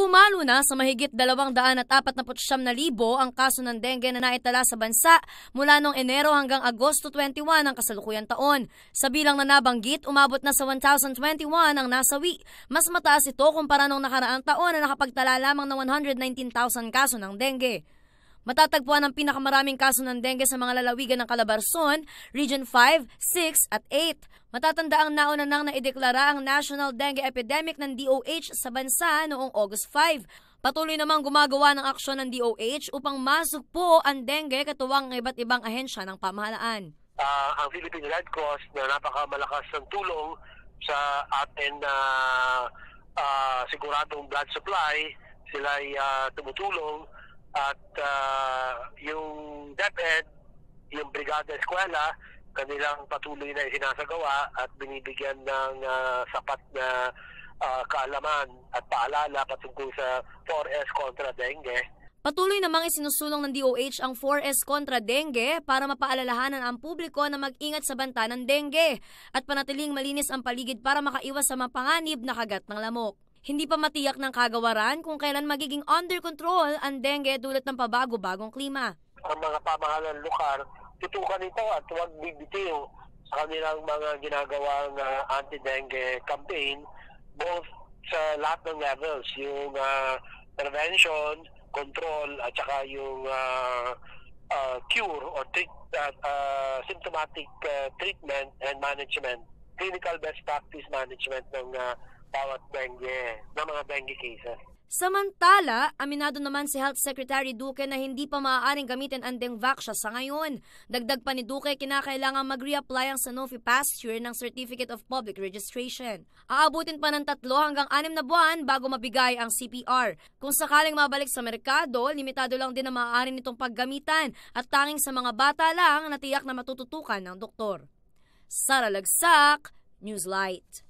Pumalo na sa mahigit 249,000 ang kaso ng dengue na naitala sa bansa mula noong Enero hanggang Agosto 21 ng kasalukuyang taon. Sa bilang na nabanggit, umabot na sa 1,021 ang nasawi. Mas mataas ito kumpara noong nakaraang taon na nakapagtala lamang ng 119,000 kaso ng dengue. Matatagpuan ang pinakamaraming kaso ng dengue sa mga lalawigan ng Calabarzon, Region 5, 6 at 8. Matatanda ang nauna nang naideklara ang National Dengue Epidemic ng DOH sa bansa noong August 5. Patuloy namang gumagawa ng aksyon ng DOH upang masugpo ang dengue katuwang iba't ibang ahensya ng pamahalaan. Uh, ang Philippine Red Cross na napakamalakas ng tulong sa atin na uh, uh, siguradong blood supply, sila ay uh, tumutulong at uh, yung DepEd, yung Brigada Eskwela, kanilang patuloy na sinasagawa at binibigyan ng uh, sapat na uh, kaalaman at paalala patungkol sa 4S kontra dengue. Patuloy namang isinusulong ng DOH ang 4S kontra dengue para mapaalalahanan ang publiko na mag-ingat sa banta ng dengue at panatiling malinis ang paligid para makaiwas sa mapanganib na kagat ng lamok. Hindi pa matiyak ng kagawaran kung kailan magiging under control ang dengue dulot ng pabago-bagong klima. Ang mga pamahalang lugar tutukan ito at huwag bibitiyo sa kanilang mga ginagawang uh, anti-dengue campaign both sa lahat ng levels, yung uh, prevention, control, at saka yung uh, uh, cure or treat, uh, uh, symptomatic uh, treatment and management, clinical best practice management ng uh, bawat dengue, ng mga dengue cases. Samantala, aminado naman si Health Secretary Duque na hindi pa maaaring gamitin ang Dengvaxia sa ngayon. Dagdag pa ni Duque, kinakailangan mag-reapply ang Sanofi Pasture ng Certificate of Public Registration. Aabutin pa ng tatlo hanggang anim na buwan bago mabigay ang CPR. Kung sakaling mabalik sa merkado, limitado lang din ang maaaring nitong paggamitan at tanging sa mga bata lang na tiyak na matututukan ng doktor. Sara Lagsak, Newslight.